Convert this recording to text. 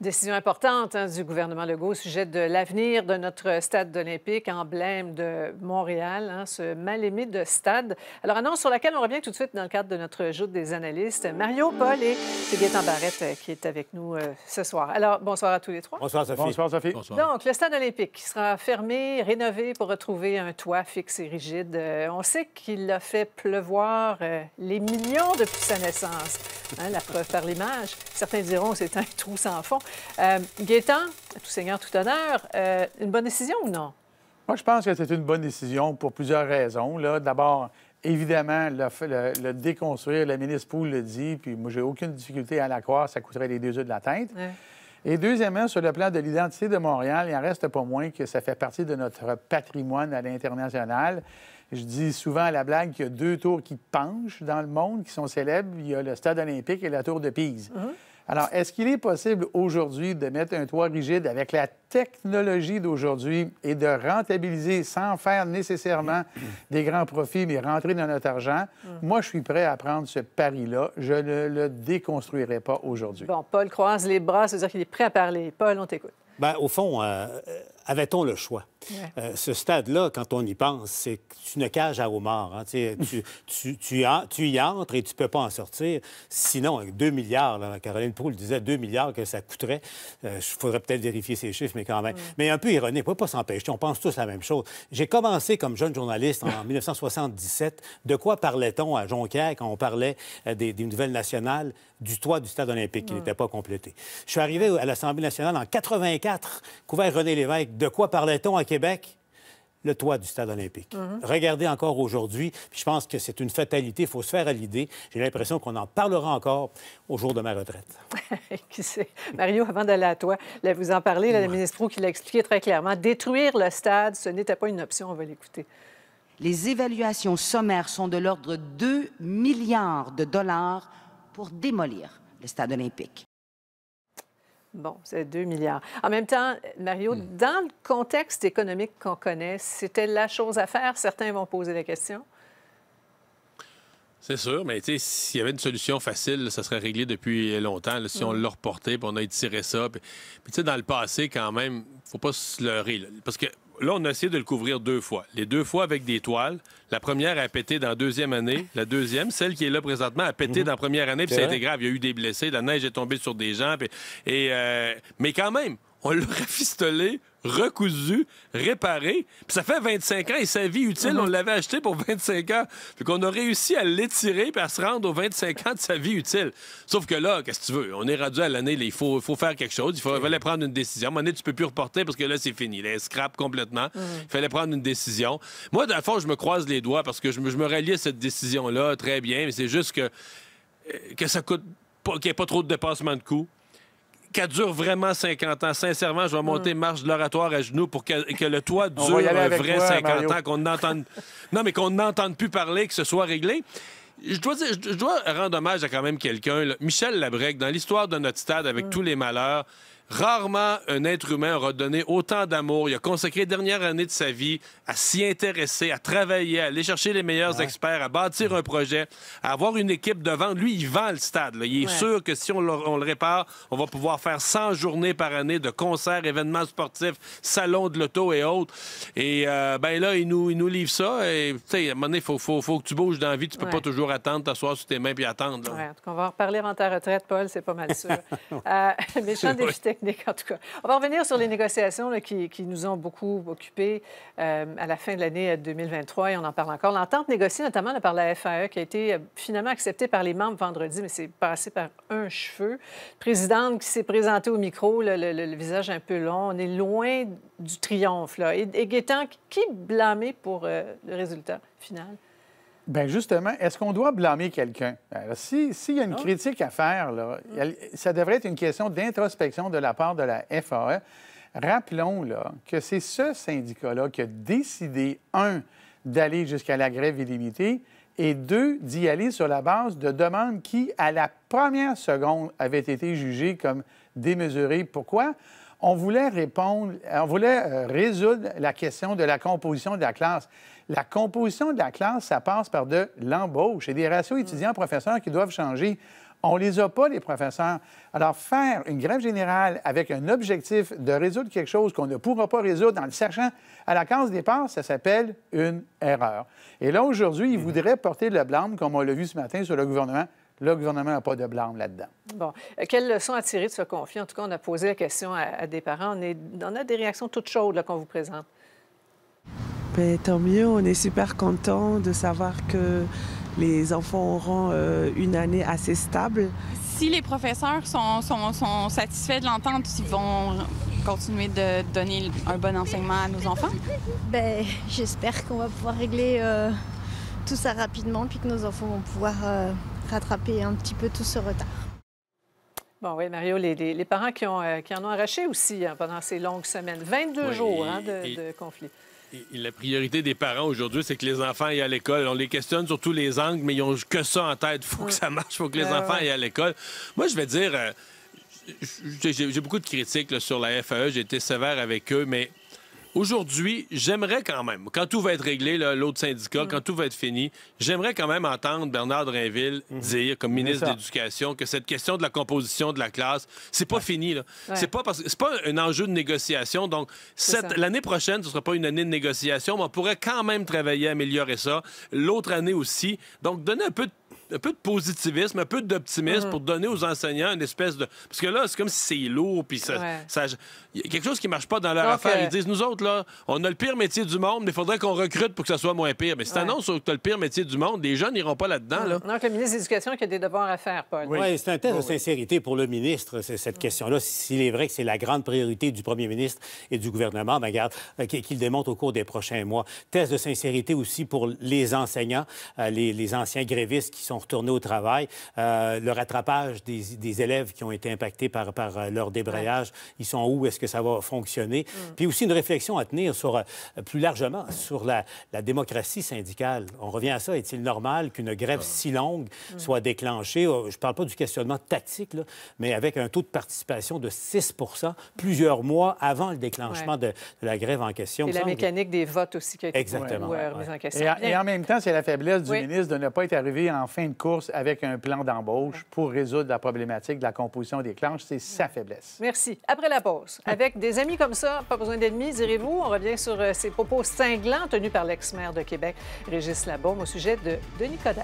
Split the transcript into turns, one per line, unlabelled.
Décision importante hein, du gouvernement Legault au sujet de l'avenir de notre stade olympique, emblème de Montréal, hein, ce mal-aimé de stade. Alors, annonce sur laquelle on revient tout de suite dans le cadre de notre joute des analystes. Mario, Paul et Gaëtan Barrette euh, qui est avec nous euh, ce soir. Alors, bonsoir à tous les trois. Bonsoir, Sophie. Bonsoir,
Sophie. Donc,
le stade olympique sera fermé, rénové pour retrouver un toit fixe et rigide. Euh, on sait qu'il a fait pleuvoir les millions depuis sa naissance. Hein, la preuve par l'image. Certains diront que c'est un trou sans fond. Euh, Gaétan, tout seigneur, tout honneur, euh, une bonne décision ou non? Moi, je
pense que c'est une bonne décision pour plusieurs raisons. D'abord, évidemment, le, déconstruire, le, ministre Poul le dit, puis moi, j'ai aucune difficulté à la croire, ça coûterait les deux œufs de la tête. Et deuxièmement, sur le plan de l'identité de Montréal, il en reste pas moins que ça fait partie de notre patrimoine à l'international. Je dis souvent à la blague qu'il y a deux tours qui penchent dans le monde, qui sont célèbres. Il y a le Stade olympique et la Tour de Pise. Mhm. Alors, est-ce qu'il est possible aujourd'hui de mettre un toit rigide avec la technologie d'aujourd'hui et de rentabiliser sans faire nécessairement des grands profits, mais rentrer dans notre argent? Moi, je suis prêt à prendre ce pari-là. Je ne le déconstruirai pas aujourd'hui. Bon, Paul croise les bras, c'est-à-dire
qu'il est prêt à parler. Paul, on t'écoute.
Bien, au fond, euh, avait-on le choix? Euh, ce stade-là, quand on y pense, c'est une cage à hein, tu, y entres et tu ne peux pas en sortir. Sinon, avec 2 milliards, Caroline Poul disait 2 milliards que ça coûterait. Il euh, faudrait peut-être vérifier ces chiffres, mais quand même. Mais un peu ironique, on pas s'empêcher. On pense tous la même chose. J'ai commencé comme jeune journaliste en 1977. De quoi parlait-on à Jonquière quand on parlait euh, des, nouvelles nationales du toit du stade olympique qui n'était pas complété? Je suis arrivé à l'Assemblée nationale en 84, couvert René Lévesque de quoi parlait-on à Québec? le toit du stade olympique. Mhm. Regardez encore aujourd'hui, je pense que c'est une fatalité, il faut se faire à l'idée. J'ai l'impression qu'on en parlera encore au jour de ma retraite.
qui sait? Mario, avant d'aller à toi, là, vous en parlez, la le ministre qui l'a expliqué très clairement, détruire le stade, ce n'était pas une option, on va l'écouter.
Les évaluations sommaires sont de l'ordre de 2 milliards de dollars pour démolir le stade olympique.
Bon, c'est 2 milliards. En même temps, Mario, hmm. dans le contexte économique qu'on connaît, c'était la chose à faire. Certains vont poser la question.
C'est sûr, mais tu sais, s'il y avait une solution facile, ça serait réglé depuis longtemps. si on hmm. l'a reporté, puis on a étiré ça. Puis, tu sais, dans le passé, quand même, faut pas se leurrer. parce que là, on a essayé de le couvrir deux fois. Les deux fois avec des toiles. La première a pété dans la deuxième année. La deuxième, celle qui est là présentement, a pété mhm. dans la première année, puis ça a été grave. Il y a eu des blessés, la neige est tombée sur des gens. Et, euh, Mais quand même, on l'a rafistolé, recousu, réparé. Puis ça fait 25 ans et sa vie utile, mm-hmm. on l'avait acheté pour 25 ans. Puis qu'on a réussi à l'étirer puis à se rendre aux 25 ans de sa vie utile. Sauf que là, qu'est-ce que tu veux? On est rendu à l'année, il faut, faut, faire quelque chose. Il faut, fallait prendre une décision. À un moment tu peux plus reporter parce que là, c'est fini. Là, elle scrap complètement. Mm. Il fallait prendre une décision. Moi, de le fond, je me croise les doigts parce que je me, rallie à cette décision-là très bien. Mais c'est juste que, euh, que ça coûte qu'il n'y ait pas trop de dépassement de coûts qu'elle dure vraiment 50 ans. Sincèrement, je vais hmm. monter marche de l'oratoire à genoux pour que, le toit dure un vrai 50 ans, qu'on n'entende... non, mais qu'on n'entende plus parler, que ce soit réglé. Je dois, je rendre hommage à quand même quelqu'un. Michel Labrec, dans l'histoire de notre stade, avec hmm. tous les malheurs, Rarement un être humain aura donné autant d'amour. Il a consacré les dernière année de sa vie à s'y intéresser, à travailler, à aller chercher les meilleurs experts, à bâtir un projet, à avoir une équipe devant. Lui, il vend le stade. Il est sûr que si on le, on le, répare, on va pouvoir faire 100 journées par année de concerts, événements sportifs, salons de l'auto et autres. Et euh, ben là, il nous, il nous livre ça. Et à un moment donné, il faut, que tu bouges dans la vie. Tu peux pas toujours attendre, t'asseoir sur tes mains puis attendre. en tout cas,
on va en reparler avant ta retraite, Paul. C'est pas mal sûr. euh, méchant député On va revenir sur les négociations qui, nous ont beaucoup occupés euh, à la fin de l'année 2023 euh, et on en parle encore. L'entente négociée notamment par la FAE qui a été euh, finalement acceptée par les membres vendredi, mais c'est passé par un cheveu. Présidente qui s'est présentée au micro, le, visage un peu long. On est loin du triomphe. Et, et qui blâmer pour le résultat final?
Bien, justement, est-ce qu'on doit blâmer quelqu'un? S'il y a une ah. critique à faire, ah. ça devrait être une question d'introspection de la part de la FAE. Rappelons que c'est ce syndicat-là qui a décidé, un, d'aller jusqu'à la grève illimitée et deux, d'y aller sur la base de demandes qui, à la première seconde, avaient été jugées comme démesurées. Pourquoi? on voulait répondre, on voulait euh, résoudre la question de la composition de la classe. La composition de la classe, ça passe par de l'embauche et des ratios mm. étudiants-professeurs qui doivent changer. On les a pas, les professeurs. Alors, faire une grève générale avec un objectif de résoudre quelque chose qu'on ne pourra pas résoudre en le cherchant à la case départ, ça s'appelle une erreur. Et là, aujourd'hui, ils mm-hmm. voudraient porter le blâme, comme on l'a vu ce matin sur le gouvernement. Le gouvernement n'a pas de blâme là-dedans.
Bon. Euh, Quelle leçon à tirer de ce conflit? En tout cas, on a posé la question à, des parents. On, a des réactions toutes chaudes qu'on vous présente. Bien, tant mieux. On est super content de savoir que les enfants auront euh, une année assez stable.
Si les professeurs sont, satisfaits de l'entente, ils vont continuer de donner un bon enseignement à nos enfants.
Ben, j'espère qu'on va pouvoir régler euh, tout ça rapidement, puis que nos enfants vont pouvoir rattraper un petit peu tout ce retard. Bon, oui, Mario, les, parents euh, qui, en ont arraché aussi hein, pendant ces longues semaines. 22 jours hein, de, conflit. la
priorité des parents aujourd'hui, c'est que les enfants aient à l'école. On les questionne sur tous les angles, mais ils n'ont que ça en tête. Il faut que ça marche, il faut que les enfants aient à l'école. Moi, je vais dire, euh, j'ai beaucoup de critiques sur la FAE, j'ai été sévère avec eux, mais Aujourd'hui, j'aimerais quand même, quand tout va être réglé, l'autre syndicat, quand tout va être fini, j'aimerais quand même entendre Bernard Drinville mhm. dire, comme ministre de l'Éducation, que cette question de la composition de la classe, c'est pas fini. C'est pas parce c'est pas un enjeu de négociation. Donc, l'année prochaine, ce sera pas une année de négociation, mais on pourrait quand même travailler à améliorer ça. L'autre année aussi. Donc, donner un peu de un peu de positivisme, un peu d'optimisme mm. pour donner aux enseignants une espèce de. Parce que là, c'est comme si c'est lourd, puis ça, Il y a quelque chose qui marche pas dans leur affaire. Euh, Ils disent, nous autres, là, on a le pire métier du monde, mais il faudrait qu'on recrute pour que ça soit moins pire. Mais si ouais. t'annonces que as le pire métier du monde, les jeunes n'iront pas là-dedans, là.
Mm. Donc, le ministre de l'Éducation qui a des devoirs à faire, Paul. Oui, ouais, c'est un test de
sincérité pour le ministre, cette mm. question-là. S'il est vrai que c'est la grande priorité du premier ministre et du gouvernement, ben, regarde, euh, qu'il démontre au cours des prochains mois. Test de sincérité aussi pour les enseignants, euh, les anciens grévistes qui sont retourner au travail. Euh, le rattrapage des, élèves qui ont été impactés par, par euh, leur débrayage, ils sont où? Est-ce que ça va fonctionner? Mm. Puis aussi une réflexion à tenir sur, euh, plus largement sur la, démocratie syndicale. On revient à ça. Est-il normal qu'une grève si longue mm. soit déclenchée? Oh, je ne parle pas du questionnement tactique, mais avec un taux de participation de 6 plusieurs mois avant le déclenchement de, la grève en question. C'est la mécanique
des votes aussi qui a été Exactement. en question. Et, en
même temps, c'est la faiblesse du ministre de ne pas être arrivé en fin une course avec un plan d'embauche pour résoudre la problématique de la composition des clanches. C'est sa faiblesse.
Merci. Après la pause, avec des amis comme ça, pas besoin d'ennemis, direz-vous, on revient sur euh, ces propos cinglants tenus par l'ex-maire de Québec, Régis Labaume, au sujet de Denis Coderre.